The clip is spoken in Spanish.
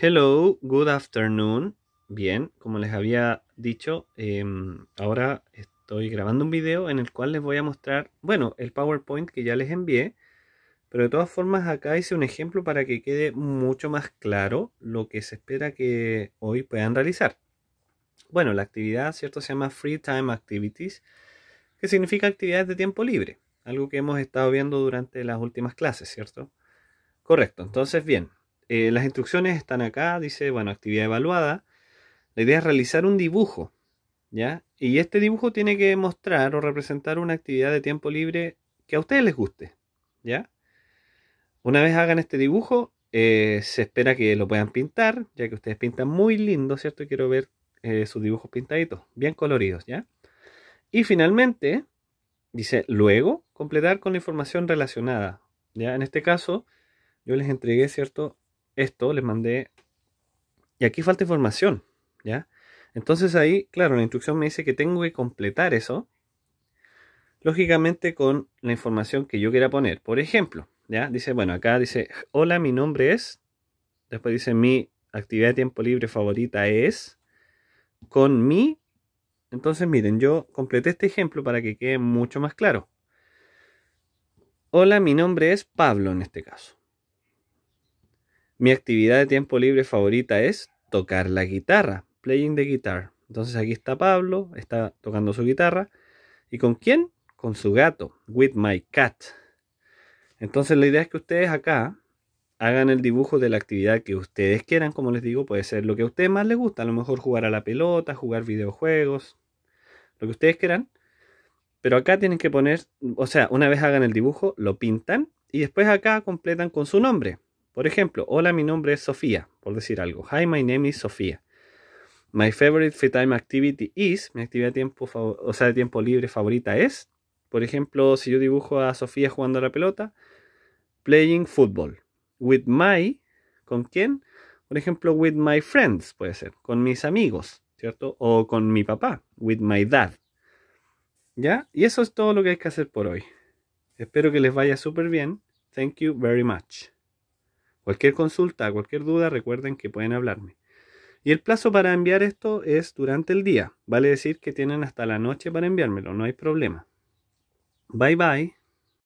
Hello, good afternoon. Bien, como les había dicho, em, ahora estoy grabando un video en el cual les voy a mostrar, bueno, el PowerPoint que ya les envié, pero de todas formas acá hice un ejemplo para que quede mucho más claro lo que se espera que hoy puedan realizar. Bueno, la actividad, ¿cierto? Se llama Free Time Activities, que significa actividades de tiempo libre, algo que hemos estado viendo durante las últimas clases, ¿cierto? Correcto, entonces bien, eh, las instrucciones están acá, dice, bueno, actividad evaluada. La idea es realizar un dibujo, ¿ya? Y este dibujo tiene que mostrar o representar una actividad de tiempo libre que a ustedes les guste, ¿ya? Una vez hagan este dibujo, eh, se espera que lo puedan pintar, ya que ustedes pintan muy lindo, ¿cierto? Y Quiero ver eh, sus dibujos pintaditos, bien coloridos, ¿ya? Y finalmente, dice, luego, completar con la información relacionada, ¿ya? En este caso, yo les entregué, ¿cierto? esto, les mandé, y aquí falta información, ¿ya? Entonces ahí, claro, la instrucción me dice que tengo que completar eso, lógicamente con la información que yo quiera poner. Por ejemplo, ¿ya? Dice, bueno, acá dice, hola, mi nombre es, después dice, mi actividad de tiempo libre favorita es, con mi, entonces miren, yo completé este ejemplo para que quede mucho más claro. Hola, mi nombre es Pablo en este caso. Mi actividad de tiempo libre favorita es tocar la guitarra, playing the guitar. Entonces aquí está Pablo, está tocando su guitarra. ¿Y con quién? Con su gato, with my cat. Entonces la idea es que ustedes acá hagan el dibujo de la actividad que ustedes quieran, como les digo, puede ser lo que a ustedes más les gusta, a lo mejor jugar a la pelota, jugar videojuegos, lo que ustedes quieran. Pero acá tienen que poner, o sea, una vez hagan el dibujo, lo pintan y después acá completan con su nombre. Por ejemplo, hola, mi nombre es Sofía, por decir algo. Hi, my name is Sofía. My favorite free time activity is, mi actividad de tiempo, o sea, de tiempo libre favorita es, por ejemplo, si yo dibujo a Sofía jugando a la pelota, playing football. With my, ¿con quién? Por ejemplo, with my friends, puede ser, con mis amigos, ¿cierto? O con mi papá, with my dad. ¿Ya? Y eso es todo lo que hay que hacer por hoy. Espero que les vaya súper bien. Thank you very much. Cualquier consulta, cualquier duda, recuerden que pueden hablarme. Y el plazo para enviar esto es durante el día. Vale decir que tienen hasta la noche para enviármelo, no hay problema. Bye bye.